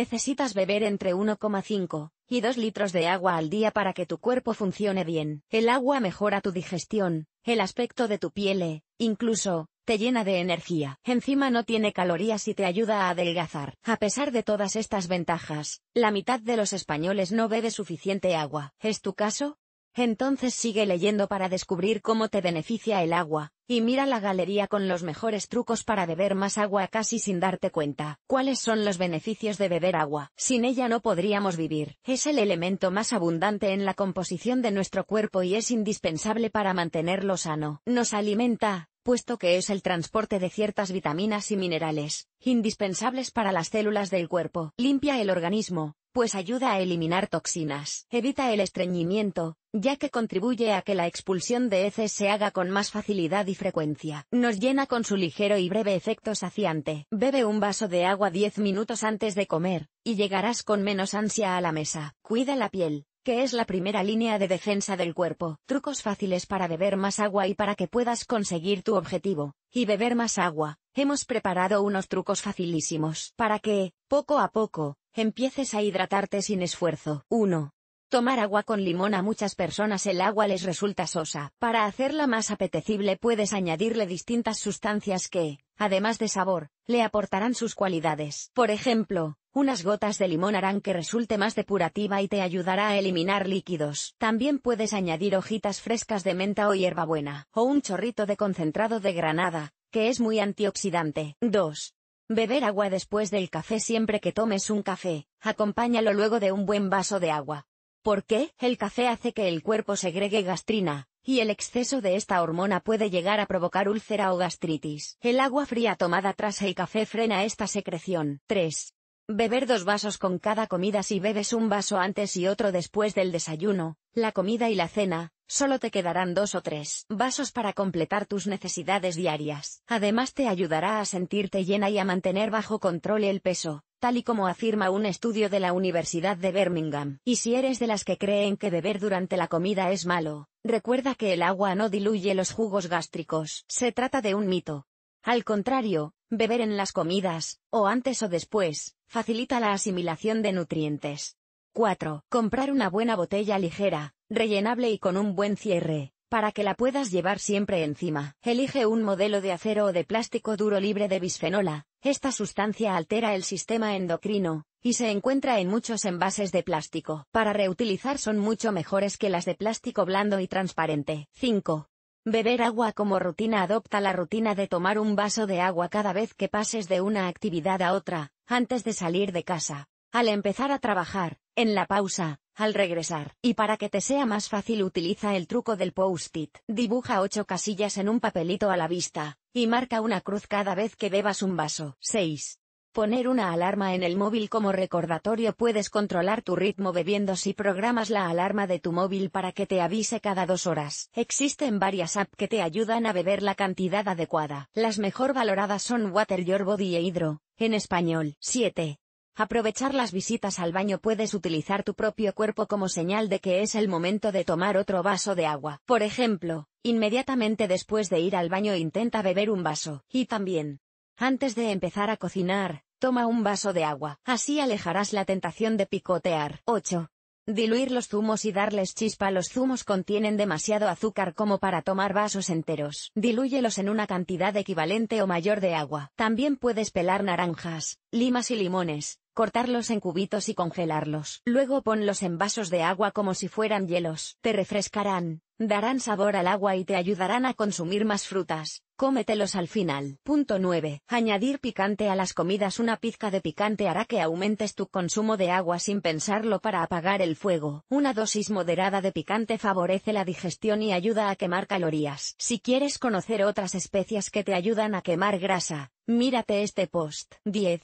necesitas beber entre 1,5 y 2 litros de agua al día para que tu cuerpo funcione bien. El agua mejora tu digestión, el aspecto de tu piel, e incluso, te llena de energía. Encima no tiene calorías y te ayuda a adelgazar. A pesar de todas estas ventajas, la mitad de los españoles no bebe suficiente agua. ¿Es tu caso? Entonces sigue leyendo para descubrir cómo te beneficia el agua, y mira la galería con los mejores trucos para beber más agua casi sin darte cuenta. ¿Cuáles son los beneficios de beber agua? Sin ella no podríamos vivir. Es el elemento más abundante en la composición de nuestro cuerpo y es indispensable para mantenerlo sano. Nos alimenta, puesto que es el transporte de ciertas vitaminas y minerales, indispensables para las células del cuerpo. Limpia el organismo, pues ayuda a eliminar toxinas, evita el estreñimiento, ya que contribuye a que la expulsión de heces se haga con más facilidad y frecuencia. Nos llena con su ligero y breve efecto saciante. Bebe un vaso de agua 10 minutos antes de comer, y llegarás con menos ansia a la mesa. Cuida la piel, que es la primera línea de defensa del cuerpo. Trucos fáciles para beber más agua y para que puedas conseguir tu objetivo, y beber más agua. Hemos preparado unos trucos facilísimos para que, poco a poco, Empieces a hidratarte sin esfuerzo. 1. Tomar agua con limón a muchas personas el agua les resulta sosa. Para hacerla más apetecible puedes añadirle distintas sustancias que, además de sabor, le aportarán sus cualidades. Por ejemplo, unas gotas de limón harán que resulte más depurativa y te ayudará a eliminar líquidos. También puedes añadir hojitas frescas de menta o hierbabuena, o un chorrito de concentrado de granada, que es muy antioxidante. 2. Beber agua después del café siempre que tomes un café, acompáñalo luego de un buen vaso de agua. ¿Por qué? El café hace que el cuerpo segregue gastrina, y el exceso de esta hormona puede llegar a provocar úlcera o gastritis. El agua fría tomada tras el café frena esta secreción. 3. Beber dos vasos con cada comida si bebes un vaso antes y otro después del desayuno, la comida y la cena, solo te quedarán dos o tres vasos para completar tus necesidades diarias. Además te ayudará a sentirte llena y a mantener bajo control el peso, tal y como afirma un estudio de la Universidad de Birmingham. Y si eres de las que creen que beber durante la comida es malo, recuerda que el agua no diluye los jugos gástricos. Se trata de un mito. Al contrario, Beber en las comidas, o antes o después, facilita la asimilación de nutrientes. 4. Comprar una buena botella ligera, rellenable y con un buen cierre, para que la puedas llevar siempre encima. Elige un modelo de acero o de plástico duro libre de bisfenola. Esta sustancia altera el sistema endocrino, y se encuentra en muchos envases de plástico. Para reutilizar son mucho mejores que las de plástico blando y transparente. 5. Beber agua como rutina Adopta la rutina de tomar un vaso de agua cada vez que pases de una actividad a otra, antes de salir de casa, al empezar a trabajar, en la pausa, al regresar. Y para que te sea más fácil utiliza el truco del post-it. Dibuja ocho casillas en un papelito a la vista, y marca una cruz cada vez que bebas un vaso. 6. Poner una alarma en el móvil como recordatorio puedes controlar tu ritmo bebiendo si programas la alarma de tu móvil para que te avise cada dos horas. Existen varias apps que te ayudan a beber la cantidad adecuada. Las mejor valoradas son Water Your Body e Hidro, en español. 7. Aprovechar las visitas al baño puedes utilizar tu propio cuerpo como señal de que es el momento de tomar otro vaso de agua. Por ejemplo, inmediatamente después de ir al baño intenta beber un vaso. Y también, antes de empezar a cocinar, toma un vaso de agua, así alejarás la tentación de picotear. 8. Diluir los zumos y darles chispa. Los zumos contienen demasiado azúcar como para tomar vasos enteros. Dilúyelos en una cantidad equivalente o mayor de agua. También puedes pelar naranjas, limas y limones, cortarlos en cubitos y congelarlos. Luego ponlos en vasos de agua como si fueran hielos. Te refrescarán, darán sabor al agua y te ayudarán a consumir más frutas, cómetelos al final. Punto 9. Añadir picante a las comidas. Una pizca de picante hará que aumentes tu consumo de agua sin pensarlo para apagar el fuego. Una dosis moderada de picante favorece la digestión y ayuda a quemar calorías. Si quieres conocer otras especias que te ayudan a quemar grasa, mírate este post. 10.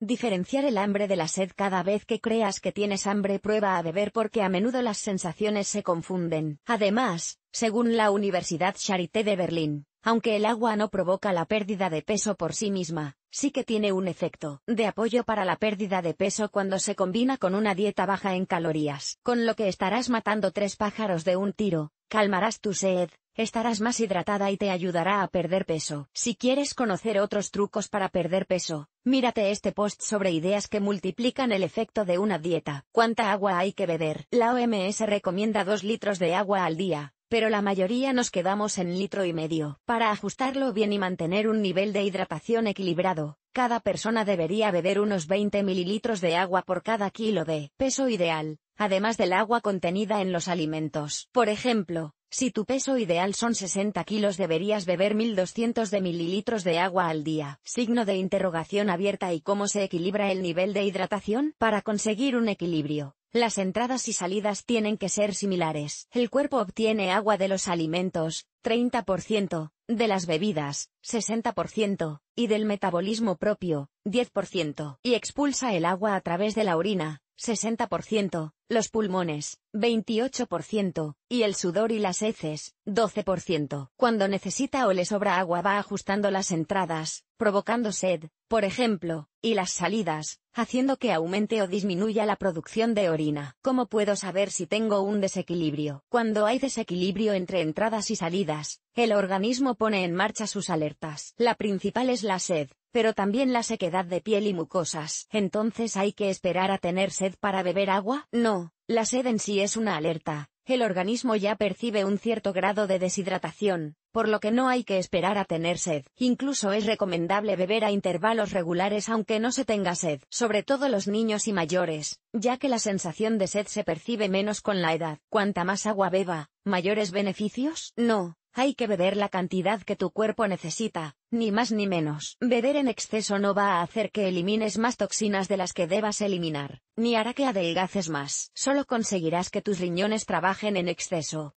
Diferenciar el hambre de la sed cada vez que creas que tienes hambre prueba a beber porque a menudo las sensaciones se confunden. Además, según la Universidad Charité de Berlín, aunque el agua no provoca la pérdida de peso por sí misma, sí que tiene un efecto de apoyo para la pérdida de peso cuando se combina con una dieta baja en calorías, con lo que estarás matando tres pájaros de un tiro, calmarás tu sed, estarás más hidratada y te ayudará a perder peso. Si quieres conocer otros trucos para perder peso, Mírate este post sobre ideas que multiplican el efecto de una dieta. ¿Cuánta agua hay que beber? La OMS recomienda 2 litros de agua al día, pero la mayoría nos quedamos en litro y medio. Para ajustarlo bien y mantener un nivel de hidratación equilibrado, cada persona debería beber unos 20 mililitros de agua por cada kilo de peso ideal, además del agua contenida en los alimentos. Por ejemplo, si tu peso ideal son 60 kilos deberías beber 1200 de mililitros de agua al día. Signo de interrogación abierta y cómo se equilibra el nivel de hidratación para conseguir un equilibrio. Las entradas y salidas tienen que ser similares. El cuerpo obtiene agua de los alimentos, 30%, de las bebidas, 60%, y del metabolismo propio, 10%, y expulsa el agua a través de la orina, 60%, los pulmones, 28%, y el sudor y las heces, 12%. Cuando necesita o le sobra agua va ajustando las entradas, provocando sed, por ejemplo, y las salidas, haciendo que aumente o disminuya la producción de orina. ¿Cómo puedo saber si tengo un desequilibrio? Cuando hay desequilibrio entre entradas y salidas, el organismo pone en marcha sus alertas. La principal es la sed, pero también la sequedad de piel y mucosas. Entonces hay que esperar a tener sed para beber agua? No, la sed en sí es una alerta. El organismo ya percibe un cierto grado de deshidratación, por lo que no hay que esperar a tener sed. Incluso es recomendable beber a intervalos regulares aunque no se tenga sed, sobre todo los niños y mayores, ya que la sensación de sed se percibe menos con la edad. Cuanta más agua beba, mayores beneficios? No, hay que beber la cantidad que tu cuerpo necesita, ni más ni menos. Beber en exceso no va a hacer que elimines más toxinas de las que debas eliminar, ni hará que adelgaces más. Solo conseguirás que tus riñones trabajen en exceso,